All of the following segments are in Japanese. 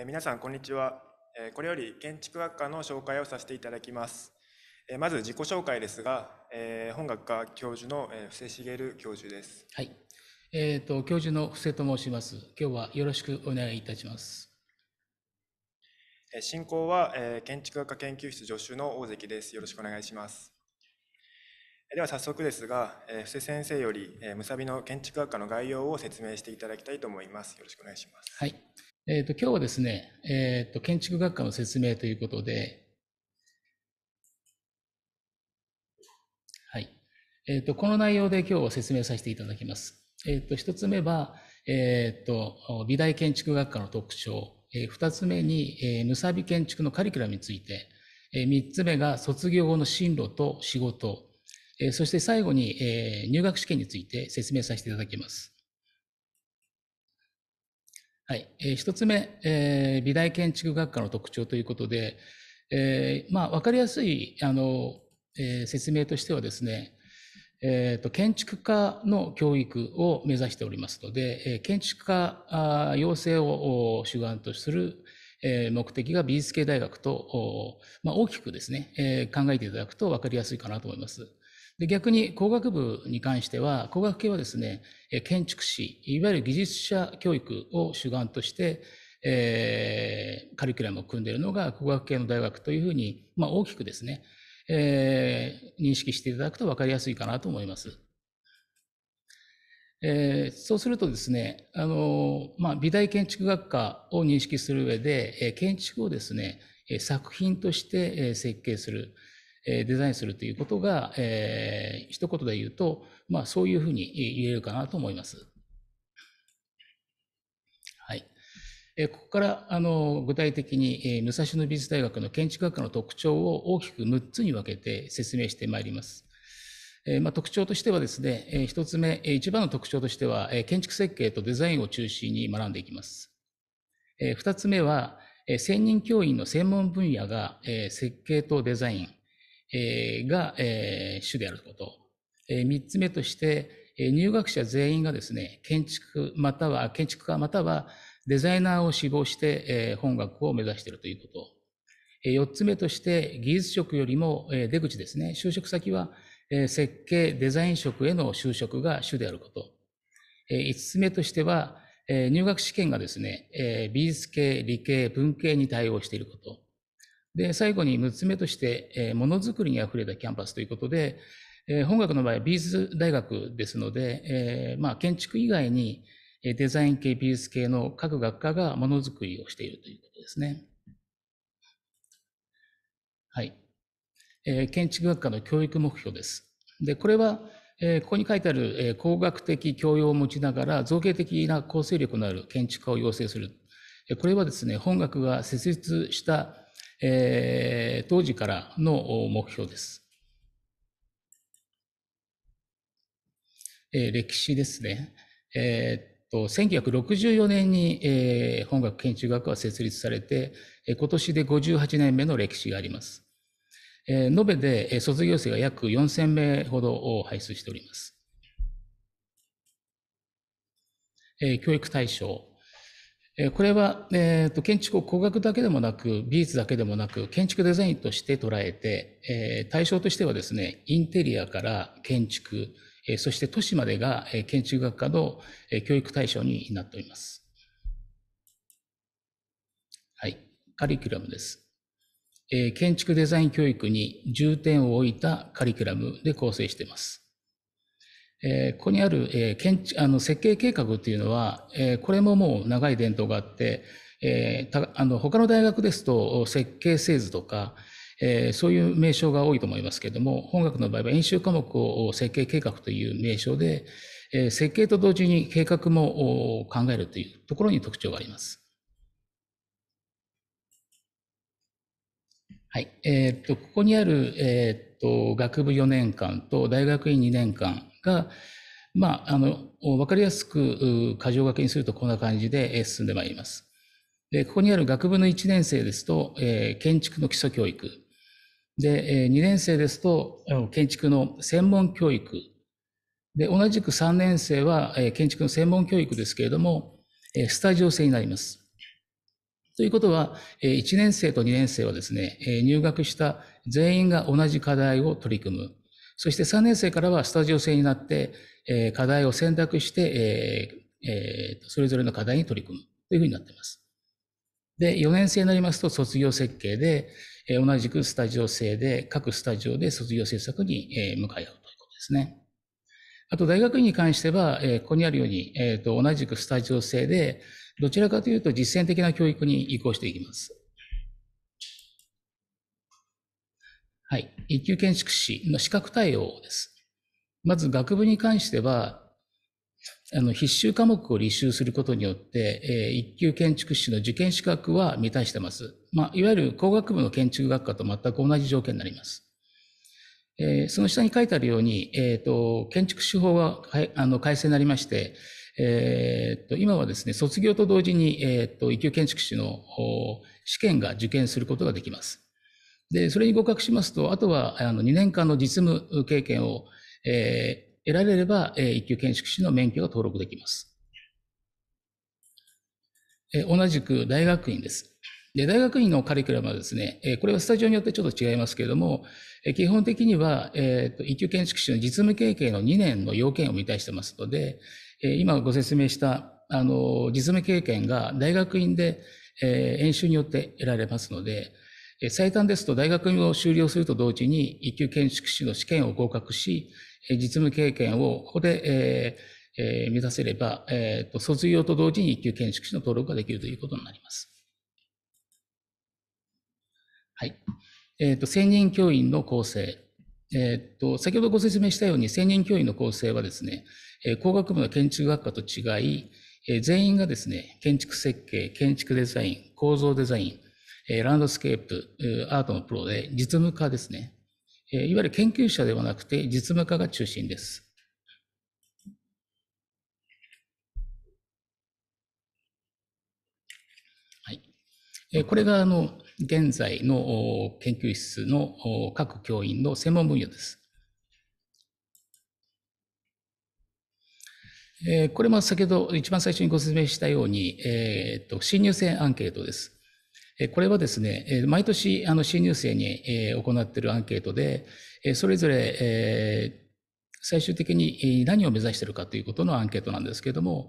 え皆さん、こんにちは。えこれより建築学科の紹介をさせていただきます。えまず自己紹介ですが、え本学科教授の、え布施茂教授です。はい。えっ、ー、と、教授の布施と申します。今日はよろしくお願いいたします。え進行は、え建築学科研究室助手の大関です。よろしくお願いします。では早速ですが、え布施先生より、えー、むさびの建築学科の概要を説明していただきたいと思います。よろしくお願いします。はい。えっ、ー、と、今日はですね、えっ、ー、と、建築学科の説明ということで、はい。えっ、ー、と、この内容で今日は説明させていただきます。えっ、と、一つ目は、えっ、と、美大建築学科の特徴。えー、二つ目に、えー、むさび建築のカリキュラムについて。えー、三つ目が卒業後の進路と仕事。えー、そして最後に、えー、入学試験について説明させていただきます。はい。えー、一つ目、えー、美大建築学科の特徴ということで、えー、まあ、わかりやすい、あの、えー、説明としてはですね、えっ、ー、と、建築家の教育を目指しておりますので、えー、建築家養成を主眼とする、えー、目的が美術系大学と、まあ、大きくですね、えー、考えていただくとわかりやすいかなと思います。で逆に工学部に関しては、工学系はですね、建築士、いわゆる技術者教育を主眼として、えー、カリキュラムを組んでいるのが工学系の大学というふうに、まあ、大きくですね、えー、認識していただくと分かりやすいかなと思います。えー、そうするとですね、あのまあ、美大建築学科を認識する上で、え建築をですね、作品として設計する。デザインするということが、えー、一言で言うと、まあ、そういうふうに言えるかなと思います。はい。えここから、あの、具体的に、え武蔵野美術大学の建築学科の特徴を大きく6つに分けて説明してまいります。えまあ、特徴としてはですね、え1つ目、えー、一番の特徴としては、え建築設計とデザインを中心に学んでいきます。え2つ目は、え専任教員の専門分野が、え設計とデザイン、えが、え主であること。えつ目として、え入学者全員がですね、建築または、建築家またはデザイナーを志望して、え本学を目指しているということ。えつ目として、技術職よりも、え出口ですね、就職先は、え設計、デザイン職への就職が主であること。えつ目としては、え入学試験がですね、え美術系、理系、文系に対応していること。で、最後に6つ目として、えー、ものづくりにあふれたキャンパスということで、えー、本学の場合は美術大学ですので、えー、まあ、建築以外にデザイン系、美術系の各学科がものづくりをしているということですね。はい。えー、建築学科の教育目標です。で、これは、えー、ここに書いてある、えー、工学的教養を持ちながら造形的な構成力のある建築家を養成する。これはですね、本学が設立したえー、当時からの目標です。えー、歴史ですね。えー、っと、1964年に、えー、本学研究学は設立されて、えー、今年で58年目の歴史があります。えー、延べで、えー、卒業生が約4000名ほどを輩出しております。えー、教育対象。これは、えーと、建築を工学だけでもなく美術だけでもなく建築デザインとして捉えて、えー、対象としてはですねインテリアから建築、えー、そして都市までが、え建築学科の、え教育対象になっております。はい、カリキュラムです。えー、建築デザイン教育に重点を置いたカリキュラムで構成しています。えここにある、え建築、あの、設計計画というのは、えこれももう長い伝統があって、えた、あの、他の大学ですと、設計製図とか、えそういう名称が多いと思いますけれども、本学の場合は演習科目を設計計画という名称で、え設計と同時に計画も考えるというところに特徴があります。はい。えー、っと、ここにある、えーと、学部4年間と大学院2年間が、まあ、あの、わかりやすく、過剰書きにするとこんな感じで進んでまいります。で、ここにある学部の1年生ですと、えー、建築の基礎教育。で、2年生ですと、建築の専門教育。で、同じく3年生は、建築の専門教育ですけれども、スタジオ制になります。ということは、1年生と2年生はですね、入学した全員が同じ課題を取り組む。そして3年生からはスタジオ制になって、えー、課題を選択して、えーえー、それぞれの課題に取り組むというふうになっています。で、4年生になりますと卒業設計で、えー、同じくスタジオ制で、各スタジオで卒業制作に、えー、向かい合うということですね。あと大学院に関しては、えー、ここにあるように、えーと、同じくスタジオ制で、どちらかというと実践的な教育に移行していきます。はい。一級建築士の資格対応です。まず学部に関しては、あの、必修科目を履修することによって、えー、一級建築士の受験資格は満たしてます。まあ、いわゆる工学部の建築学科と全く同じ条件になります。えー、その下に書いてあるように、えっ、ー、と、建築手法は、あの、改正になりまして、えっ、ー、と、今はですね、卒業と同時に、えっ、と、一級建築士の試験が受験することができます。で、それに合格しますと、あとは、あの、2年間の実務経験を、えー、得られれば、えー、一級建築士の免許が登録できます。えー、同じく大学院です。で、大学院のカリキュラムはですね、えー、これはスタジオによってちょっと違いますけれども、えー、基本的には、えっ、と、一級建築士の実務経験の2年の要件を満たしてますので、え今ご説明した、あの、実務経験が大学院で、え演習によって得られますので、最短ですと大学を修了すると同時に一級建築士の試験を合格し、実務経験をここで、えーえー、目指せれば、えーと、卒業と同時に一級建築士の登録ができるということになります。はい。えっ、ー、と、専任教員の構成。えっ、ー、と、先ほどご説明したように、専任教員の構成はですね、え工学部の建築学科と違い、え全員がですね、建築設計、建築デザイン、構造デザイン、えランドスケープ、アートのプロで実務家ですね。えいわゆる研究者ではなくて実務家が中心です。はい。えこれが、あの、現在の研究室の各教員の専門分野です。これも先ほど一番最初にご説明したように、えーと新入生アンケートです。これはですね、毎年あの新入生に行っているアンケートで、それぞれ最終的に何を目指しているかということのアンケートなんですけれども、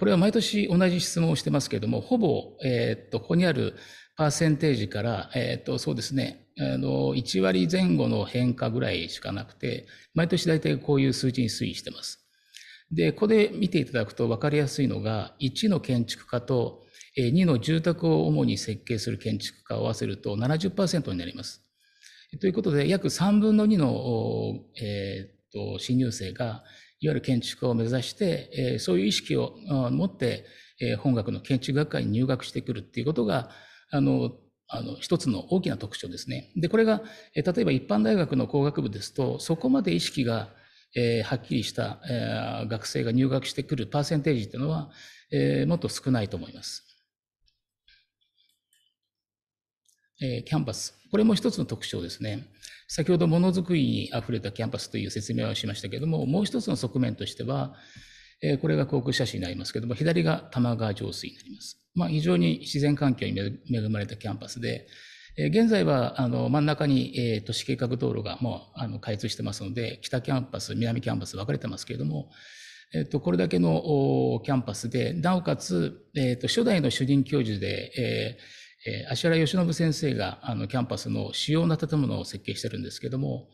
これは毎年同じ質問をしてますけれども、ほぼ、えっと、ここにあるパーセンテージから、えっと、そうですね、あの、1割前後の変化ぐらいしかなくて、毎年大体こういう数字に推移してます。で、ここで見ていただくと分かりやすいのが、1の建築家と2の住宅を主に設計する建築家を合わせると70%になります。ということで、約3分の2の、えーと、と新入生が、いわゆる建築家を目指して、えー、そういう意識を持って、えー、本学の建築学会に入学してくるっていうことが、あの、あの、一つの大きな特徴ですね。で、これが、えー、例えば一般大学の工学部ですと、そこまで意識が、えー、はっきりした、えー、学生が入学してくるパーセンテージっていうのは、えー、もっと少ないと思います。えー、キャンパス。これも一つの特徴ですね。先ほどものづくりに溢れたキャンパスという説明をしましたけれども、もう一つの側面としては、えー、これが航空写真になりますけれども、左が玉川上水になります。まあ、非常に自然環境に恵まれたキャンパスで、えー、現在はあの真ん中に、えー、都市計画道路がもうあの開通してますので、北キャンパス、南キャンパス分かれてますけれども、えっと、これだけのキャンパスで、なおかつ、えっと、初代の主任教授で、えーえ芦原義信先生があのキャンパスの主要な建物を設計してるんですけども、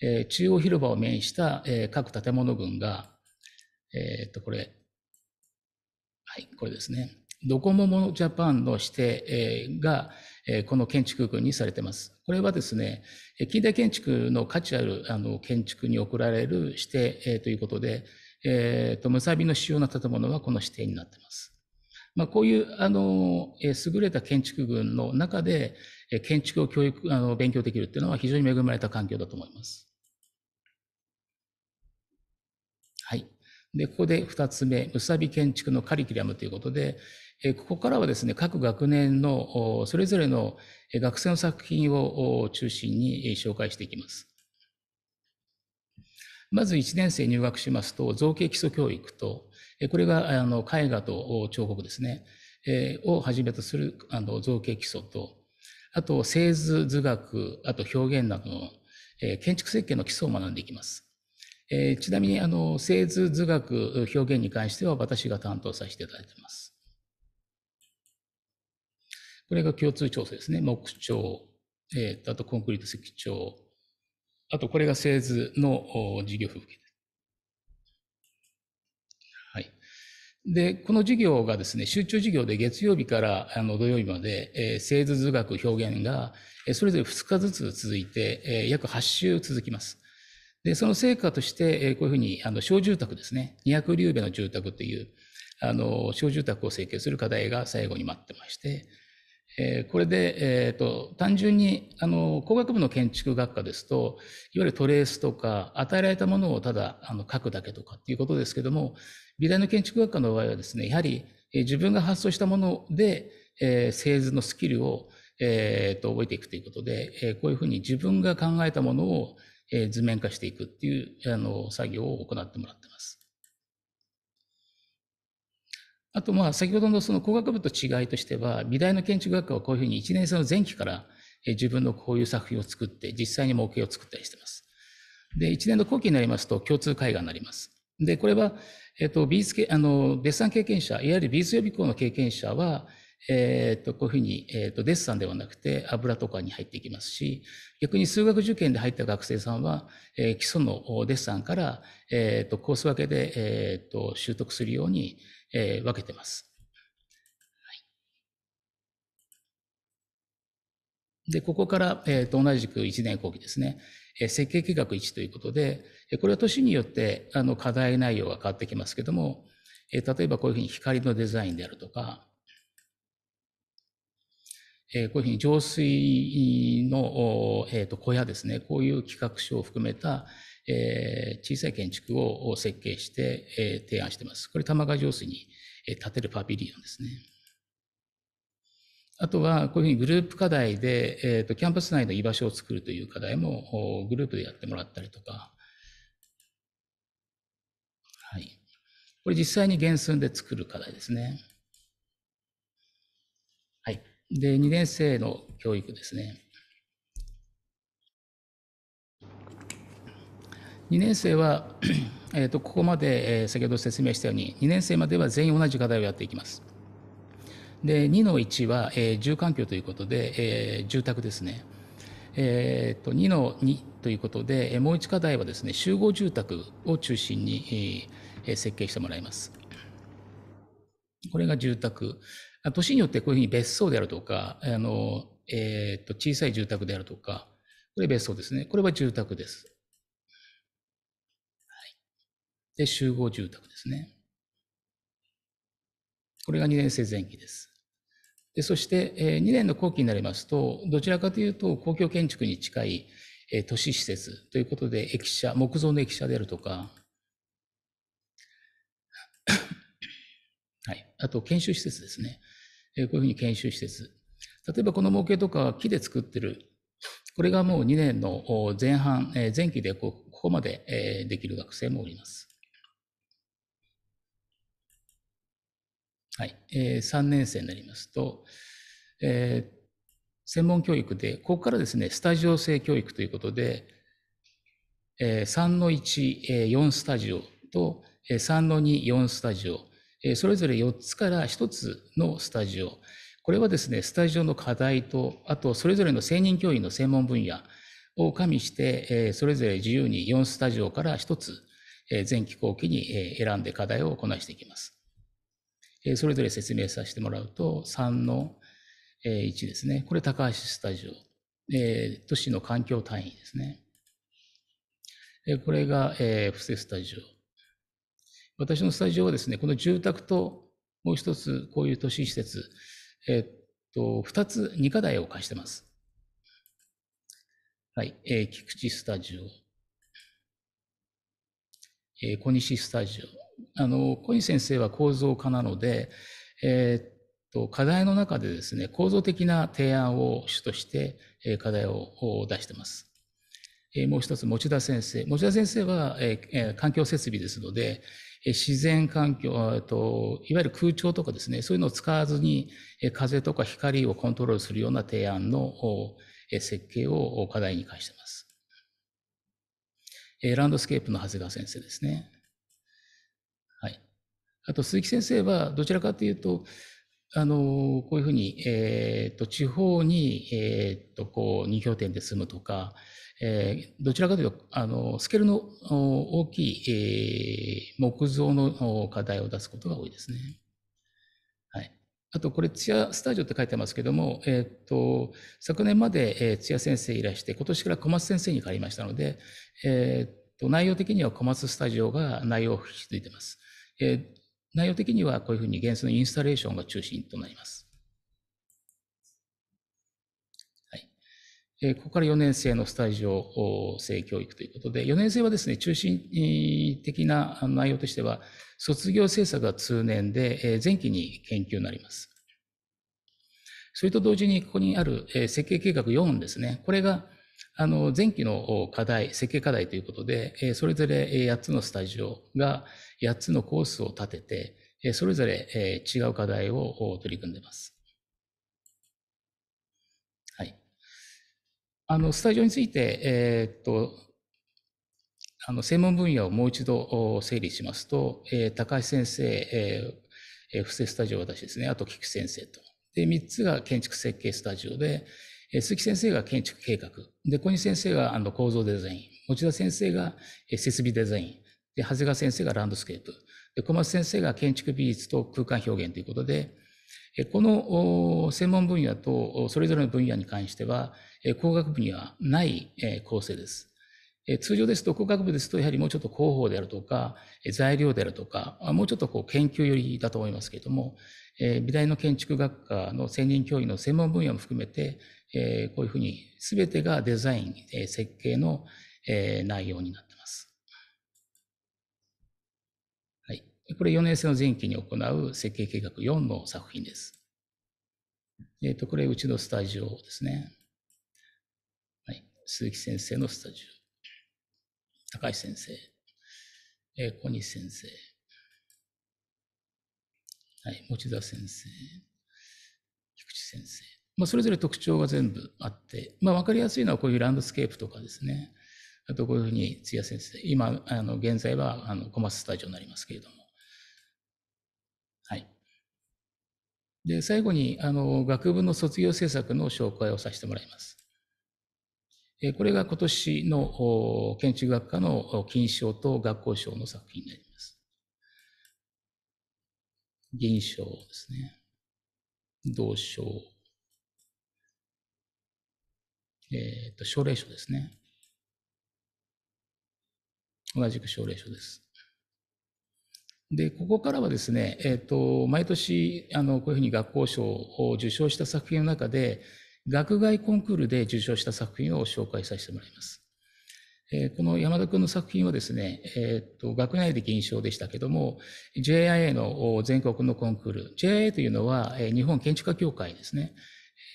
えー、中央広場を面した、えー、各建物群が、えっと、これ、はい、これですね。ドコモモジャパンの指定が、この建築群にされてます。これはですね、近代建築の価値あるあの建築に贈られる指定ということで、えっ、と、ムサビの主要な建物はこの指定になってます。まあ、こういう、あの、え優れた建築群の中で、え建築を教育、あの、勉強できるっていうのは非常に恵まれた環境だと思います。はい。で、ここで2つ目、むさび建築のカリキュラムということで、えここからはですね、各学年のそれぞれの学生の作品を中心に紹介していきます。まず1年生入学しますと、造形基礎教育と、これがあの絵画と彫刻ですね、えー、をはじめとするあの造形基礎と、あと製図、図学、あと表現などの、えー、建築設計の基礎を学んでいきます。えー、ちなみにあの製図、図学、表現に関しては私が担当させていただいています。これが共通調整ですね。木調、えー、あとコンクリート石調、あとこれが製図の事業風景です。で、この授業がですね、集中授業で月曜日からあの土曜日まで、えー、製図図学表現が、えー、それぞれ2日ずつ続いて、えー、約8週続きます。で、その成果として、えー、こういうふうに、あの、小住宅ですね、200リューベの住宅という、あの、小住宅を設計する課題が最後に待ってまして、えー、これで、えっ、ー、と、単純に、あの、工学部の建築学科ですと、いわゆるトレースとか、与えられたものをただ、あの、書くだけとかっていうことですけども、美大の建築学科の場合はですね、やはり自分が発想したもので、えー、製図のスキルを、えー、と覚えていくということで、えー、こういうふうに自分が考えたものを、えー、図面化していくっていうあの作業を行ってもらってます。あと、まあ、先ほどのその工学部と違いとしては、美大の建築学科はこういうふうに1年生の前期から、えー、自分のこういう作品を作って、実際に模型を作ったりしてます。で、1年の後期になりますと、共通絵画になります。で、これは、えっと、美術あの、デッサン経験者、いわゆる美術予備校の経験者は、えっと、こういうふうに、えっと、デッサンではなくて油とかに入っていきますし、逆に数学受験で入った学生さんは、えー、基礎のデッサンから、えっと、コース分けで、えっと、習得するように、えー、分けてます。で、ここから、えー、と同じく1年後期ですね、えー、設計計画1ということで、これは年によってあの課題内容が変わってきますけども、え例えばこういうふうに光のデザインであるとか、えこういうふうに浄水の、えー、と小屋ですね、こういう企画書を含めた、え小さい建築を設計して、え提案しています。これ玉川浄水に、え建てるパビリオンですね。あとは、こういうふうにグループ課題で、えっ、と、キャンパス内の居場所を作るという課題も、グループでやってもらったりとか、これ実際に原寸で作る課題ですね。はい。で、2年生の教育ですね。2年生は、えーと、ここまで、えー、先ほど説明したように2年生までは全員同じ課題をやっていきます。で2の1は、えー、住環境ということで、えー、住宅ですね。えーと、と2の2ということでもう1課題はですね集合住宅を中心に、えー設計してもらいます。これが住宅。都市によってこういうふうに別荘であるとか、あの、えっ、ー、と、小さい住宅であるとか、これ別荘ですね。これは住宅です。はい。で、集合住宅ですね。これが2年生前期です。でそして、えー、2年の後期になりますと、どちらかというと公共建築に近い、えー、都市施設ということで、駅舎、木造の駅舎であるとか、はい。あと、研修施設ですね。えこういうふうに研修施設。例えばこの模型とか木で作ってる。これがもう2年の前半、え前期でここまで、えできる学生もおります。はい。え3年生になりますと、えー、専門教育で、ここからですね、スタジオ制教育ということで、えー、3の1、えー、4スタジオと、3の2、4スタジオ、それぞれ4つから1つのスタジオ、これはですね、スタジオの課題と、あとそれぞれの専任教員の専門分野を加味して、それぞれ自由に4スタジオから1つ、前期後期に選んで課題をこなしていきます。それぞれ説明させてもらうと、3の1ですね。これ高橋スタジオ。都市の環境単位ですね。これが、え布施スタジオ。私のスタジオはですね、この住宅ともう一つこういう都市施設、えー、っと、二つ、二課題を貸してます。はい、えー、菊池スタジオ、えー、小西スタジオ。あの、小西先生は構造家なので、えー、っと、課題の中でですね、構造的な提案を主として、えー、課題を出してます。えー、もう一つ、持田先生。持田先生は、えー、環境設備ですので、自然環境、えっと、いわゆる空調とかですね、そういうのを使わずに、風とか光をコントロールするような提案の設計を課題に課しています。ランドスケープの長谷川先生ですね。はい。あと、鈴木先生は、どちらかというと、あの、こういうふうに、えっ、と、地方に、えっ、と、こう、二拠点で住むとか、えー、どちらかというと、あの、スケールの大きい、えー、木造の課題を出すことが多いですね。はい。あと、これ、つや、スタジオって書いてますけども、えっ、ー、と、昨年まで、えー、津先生いらして、今年から小松先生に変わりましたので、えっ、ー、と、内容的には小松スタジオが内容を引き継いでます。えー、内容的にはこういうふうに元素のインスタレーションが中心となります。ここから4年生のスタジオ性教育ということで、4年生はですね、中心的な内容としては、卒業政策が通年で、前期に研究になります。それと同時に、ここにある設計計画4ですね、これが、あの、前期の課題、設計課題ということで、それぞれ8つのスタジオが8つのコースを立てて、それぞれ違う課題を取り組んでいます。あの、スタジオについて、えー、っと、あの、専門分野をもう一度整理しますと、えー、高橋先生、えー、布施スタジオ私ですね、あと菊先生と。で、3つが建築設計スタジオで、えー、鈴木先生が建築計画、で、小西先生があの構造デザイン、持田先生が設備デザイン、で、長谷川先生がランドスケープ、で、小松先生が建築美術と空間表現ということで、この専門分野とそれぞれの分野に関しては、工学部にはない構成です。通常ですと工学部ですとやはりもうちょっと広報であるとか材料であるとかもうちょっとこう研究寄りだと思いますけれども美大の建築学科の専任教員の専門分野も含めてこういうふうに全てがデザイン設計の内容になってます。はい、これ4年生の前期に行う設計計画4の作品です。えっ、ー、とこれうちのスタジオですね。鈴木先生のスタジオ、高橋先生、えー、小西先生、はい、持田先生、菊池先生。まあ、それぞれ特徴が全部あって、まあ、わかりやすいのはこういうランドスケープとかですね。あとこういうふうに、津谷先生、今、あの、現在は、あの、小松ススタジオになりますけれども。はい。で、最後に、あの、学部の卒業制作の紹介をさせてもらいます。これが今年の建築学科の金賞と学校賞の作品になります。銀賞ですね。銅賞。えっ、ー、と、奨励賞ですね。同じく奨励賞です。で、ここからはですね、えっ、ー、と、毎年、あの、こういうふうに学校賞を受賞した作品の中で、学外コンクールで受賞した作品を紹介させてもらいます。えー、この山田君の作品はですね、えー、っと学内で銀賞でしたけども、JIA の全国のコンクール、JIA というのは、えー、日本建築家協会ですね、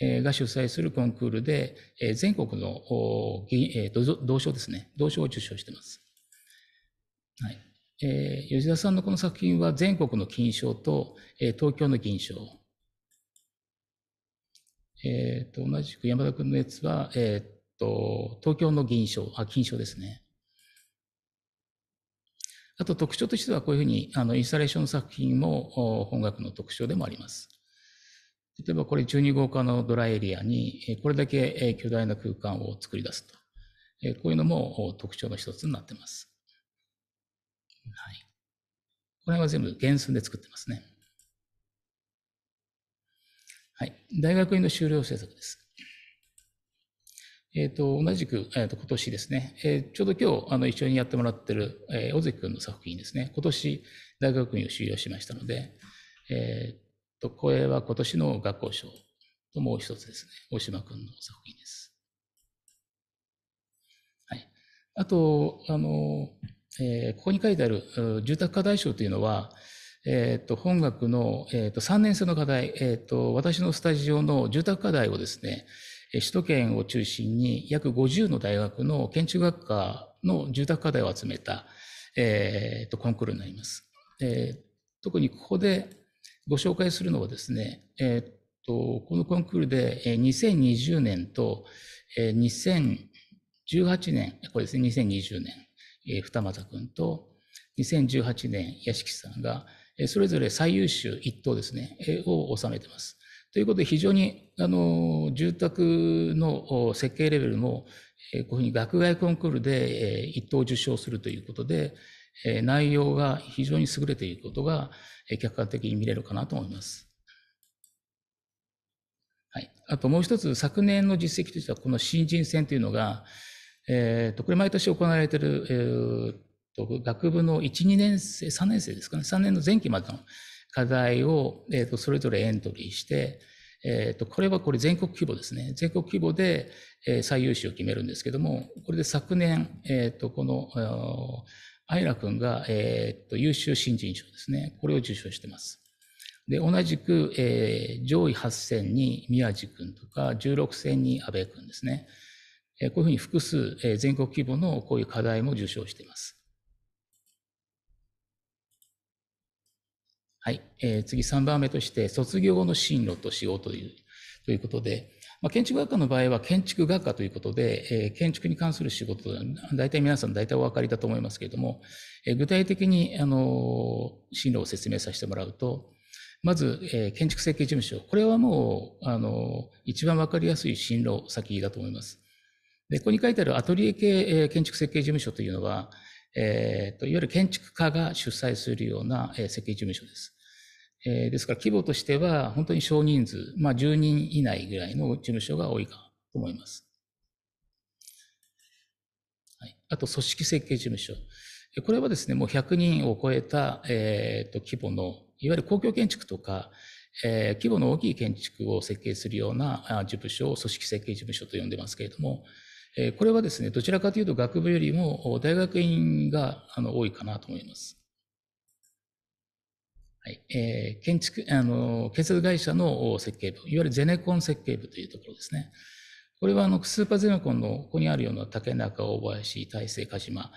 えー、が主催するコンクールで、えー、全国のお、えー、同賞ですね、同賞を受賞しています。はいえー、吉田さんのこの作品は全国の金賞と、えー、東京の銀賞、えっ、ー、と、同じく山田君のやつは、えっ、ー、と、東京の銀賞、あ、金賞ですね。あと特徴としてはこういうふうに、あの、インスタレーションの作品も本学の特徴でもあります。例えばこれ12号化のドライエリアに、これだけ巨大な空間を作り出すと。こういうのも特徴の一つになってます。はい。これは全部原寸で作ってますね。はい。大学院の修了政策です。えっ、ー、と、同じく、えっ、ー、と、今年ですね、えー、ちょうど今日、あの、一緒にやってもらってる、えー、尾関君の作品ですね、今年、大学院を修了しましたので、えっ、ー、と、これは今年の学校賞ともう一つですね、大島君の作品です。はい。あと、あの、えー、ここに書いてある、住宅課題賞というのは、えっ、ー、と、本学の、えっ、ー、と、3年生の課題、えっ、ー、と、私のスタジオの住宅課題をですね、首都圏を中心に約50の大学の建築学科の住宅課題を集めた、えっ、と、コンクールになります。えー、特にここでご紹介するのはですね、えっ、と、このコンクールで2020年と2018年、これですね、2020年、二俣君と、2018年、屋敷さんが、それぞれ最優秀1等ですね、を収めてます。ということで、非常に、あの、住宅の設計レベルも、こういうふうに学外コンクールで1等受賞するということで、内容が非常に優れていることが、客観的に見れるかなと思います。はい。あともう一つ、昨年の実績としては、この新人戦というのが、えっ、ー、と、これ毎年行われている、と、学部の1、2年生、3年生ですかね、3年の前期までの課題を、えー、と、それぞれエントリーして、えー、と、これはこれ全国規模ですね。全国規模で、えー、最優秀を決めるんですけども、これで昨年、えー、と、この、アイラ君が、えと、優秀新人賞ですね。これを受賞してます。で、同じく、えー、上位8選に宮地君とか、16選に安倍君ですね。こういうふうに複数、全国規模のこういう課題も受賞しています。はい、えー、次3番目として卒業後の進路と仕事というということで、まあ、建築学科の場合は建築学科ということで、えー、建築に関する仕事大体皆さん大体お分かりだと思いますけれども、えー、具体的にあの進路を説明させてもらうとまず、えー、建築設計事務所これはもうあの一番分かりやすい進路先だと思います。でここに書いてあるアトリエ系、えー、建築設計事務所というのは、えーと、といわゆる建築家が主催するような、えー、設計事務所です。えー、ですから規模としては本当に少人数、まあ10人以内ぐらいの事務所が多いかと思います。はい、あと組織設計事務所。これはですね、もう100人を超えた、えーと、規模の、いわゆる公共建築とか、えー、規模の大きい建築を設計するような事務所を組織設計事務所と呼んでますけれども、えー、これはですね、どちらかというと学部よりも大学院があの多いかなと思います。はい、えー、建築、あの、建設会社の設計部、いわゆるゼネコン設計部というところですね。これはあの、スーパーゼネコンの、ここにあるような竹中、大林、大成、鹿島、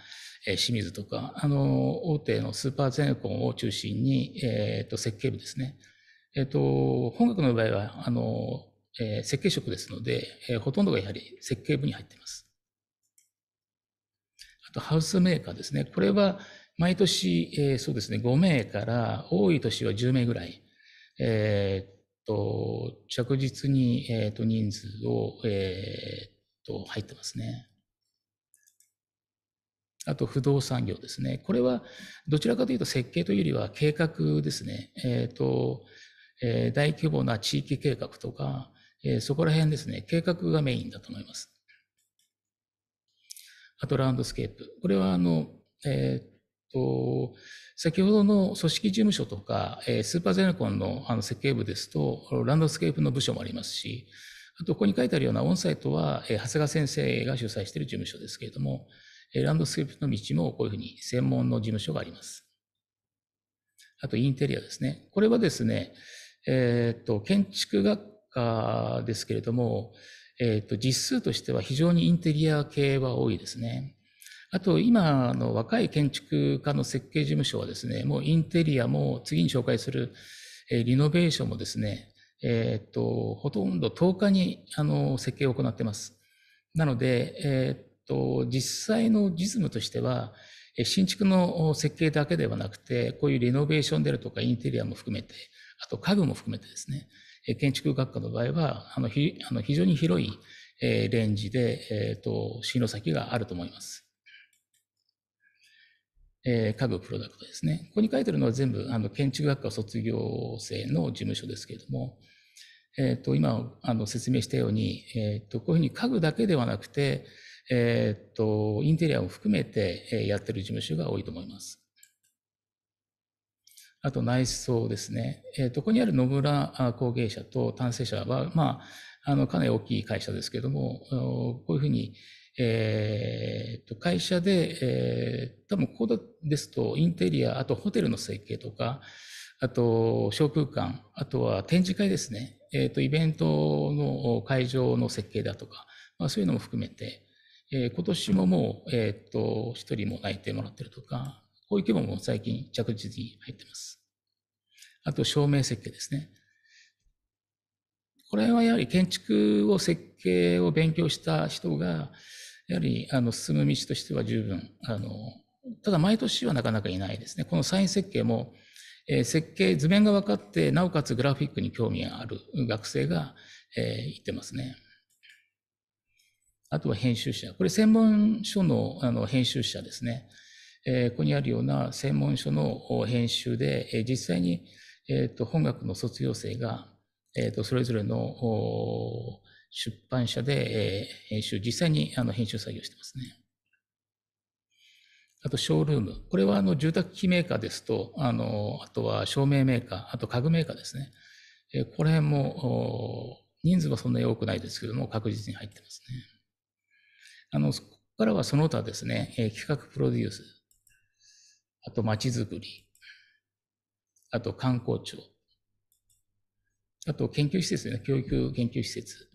えー、清水とか、あの、大手のスーパーゼネコンを中心に、えっ、ー、と、設計部ですね。えっ、ー、と、本学の場合は、あの、えー、設計職ですので、えー、ほとんどがやはり設計部に入っています。あと、ハウスメーカーですね。これは、毎年、えー、そうですね、5名から多い年は10名ぐらい、えー、っと、着実に、えー、っと、人数を、えっと、入ってますね。あと不動産業ですね。これはどちらかというと設計というよりは計画ですね。えっ、と、えー、大規模な地域計画とか、えー、そこら辺ですね。計画がメインだと思います。あとランドスケープ。これはあの、えと、先ほどの組織事務所とか、えー、スーパーゼネコンのあの設計部ですと、ランドスケープの部署もありますし、あと、ここに書いてあるようなオンサイトは、えー、長谷川先生が主催している事務所ですけれども、えー、ランドスケープの道もこういうふうに専門の事務所があります。あと、インテリアですね。これはですね、えー、っと、建築学科ですけれども、えー、っと、実数としては非常にインテリア系は多いですね。あと、今の若い建築家の設計事務所はですね、もうインテリアも次に紹介する、えリノベーションもですね、えっ、と、ほとんど10日にあの設計を行っています。なので、えっ、と、実際の実務としては、新築の設計だけではなくて、こういうリノベーションであるとかインテリアも含めて、あと家具も含めてですね、建築学科の場合は、あの、ひあの非常に広いレンジで、えっ、と、進路先があると思います。え家具プロダクトですね。ここに書いてるのは全部あの建築学科卒業生の事務所ですけれども、えっ、ー、と、今あの説明したように、えっ、ー、と、こういうふうに家具だけではなくて、えっ、ー、と、インテリアを含めてやってる事務所が多いと思います。あと内装ですね。えっ、と、ここにある野村工芸社と丹精社は、まあ、あの、かなり大きい会社ですけども、こういうふうに、えー、と会社で、えー、多分ここですとインテリア、あとホテルの設計とか、あと小空間、あとは展示会ですね、えー、とイベントの会場の設計だとか、まあ、そういうのも含めて、えー、今年ももう、えー、と1人も内定もらってるとか、こういう規模も最近着実に入ってます。あと照明設計ですね。これはやはり建築を設計を勉強した人が、やはりあの進む道としては十分あのただ毎年はなかなかいないですねこのサイン設計も、えー、設計図面が分かってなおかつグラフィックに興味がある学生が、えー、言ってますねあとは編集者これ専門書のあの編集者ですね、えー、ここにあるような専門書の編集で、えー、実際に、えーと、本学の卒業生が、えーと、それぞれのお出版社で、え編集、実際にあの編集作業してますね。あと、ショールーム。これは、あの、住宅機メーカーですと、あの、あとは照明メーカー、あと家具メーカーですね。えこれも、人数はそんなに多くないですけども、確実に入ってますね。あの、そこからはその他ですね、え企画プロデュース、あと、街づくり、あと、観光庁、あと、研究施設ね、教育研究施設、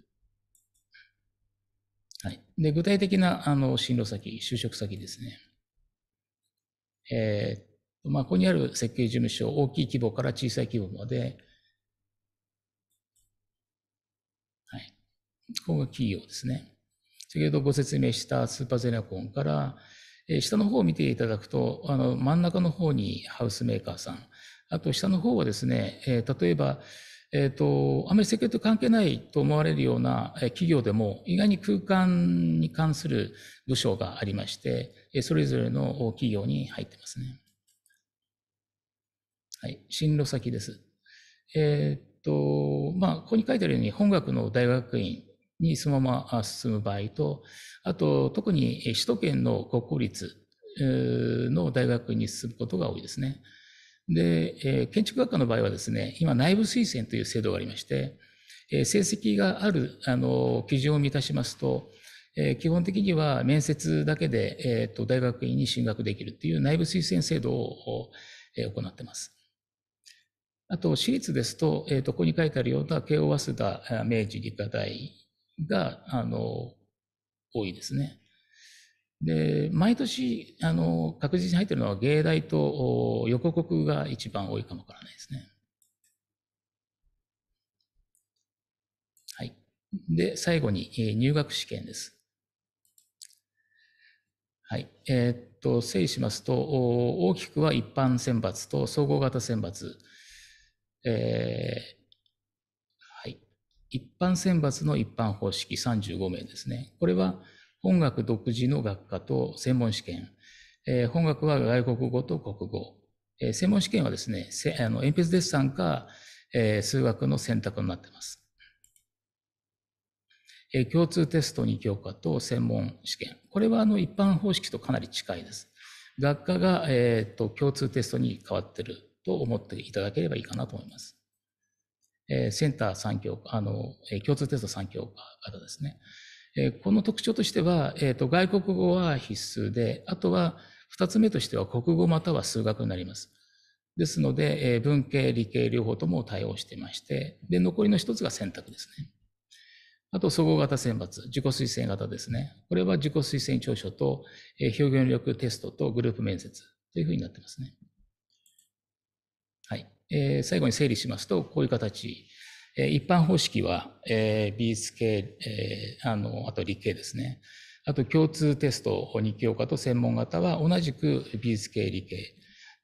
はい。で、具体的な、あの、進路先、就職先ですね。えー、まあ、ここにある設計事務所、大きい規模から小さい規模まで、はい。ここが企業ですね。先ほどご説明したスーパーゼネコンから、えー、下の方を見ていただくと、あの、真ん中の方にハウスメーカーさん、あと下の方はですね、えー、例えば、えっ、ー、と、あまり設計と関係ないと思われるような企業でも、意外に空間に関する部署がありまして、それぞれの企業に入ってますね。はい、進路先です。えっ、ー、と、まあ、ここに書いてあるように、本学の大学院にそのまま進む場合と、あと、特に首都圏の国公立の大学に進むことが多いですね。で、え建築学科の場合はですね、今内部推薦という制度がありまして、え成績がある、あの、基準を満たしますと、え基本的には面接だけで、えっ、と、大学院に進学できるっていう内部推薦制度を、え行ってます。あと、私立ですと、えっ、と、ここに書いてあるような、慶応早稲田、明治理科大が、あの、多いですね。で、毎年、あの、確実に入ってるのは芸大と横国が一番多いかもわからないですね。はい。で、最後に、えー、入学試験です。はい。えー、っと、整理しますと、大きくは一般選抜と総合型選抜。えー、はい。一般選抜の一般方式35名ですね。これは、本学独自の学科と専門試験、えー、本学は外国語と国語、えー、専門試験はですね、あの鉛筆デッサンか、えー、数学の選択になっています。えー、共通テスト2教科と専門試験。これはあの一般方式とかなり近いです。学科が、えーと、共通テストに変わってると思っていただければいいかなと思います。えー、センター3教科、あの、えー、共通テスト3教科からですね。えこの特徴としては、えっ、と、外国語は必須で、あとは、二つ目としては国語または数学になります。ですので、え文系、理系両方とも対応してまして、で、残りの一つが選択ですね。あと、総合型選抜、自己推薦型ですね。これは自己推薦調書と、え表現力テストとグループ面接というふうになってますね。はい。えー、最後に整理しますと、こういう形一般方式は、えー、美術系、えー、あの、あと理系ですね。あと共通テスト日教科と専門型は同じく美術系理系。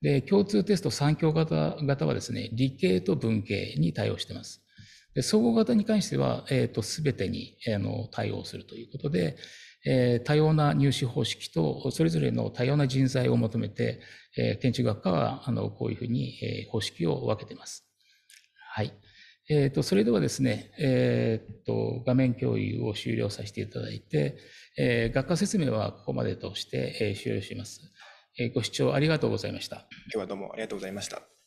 で、共通テスト三教科型はですね、理系と文系に対応してます。で、総合型に関しては、えっ、ー、と、すべてに、あの、対応するということで、えー、多様な入試方式と、それぞれの多様な人材を求めて、えー、建築学科は、あの、こういうふうに、えー、方式を分けてます。はい。えーと、それではですね、えーと、画面共有を終了させていただいて、えー、学科説明はここまでとして、えー、終了します、えー。ご視聴ありがとうございました。今日はどうもありがとうございました。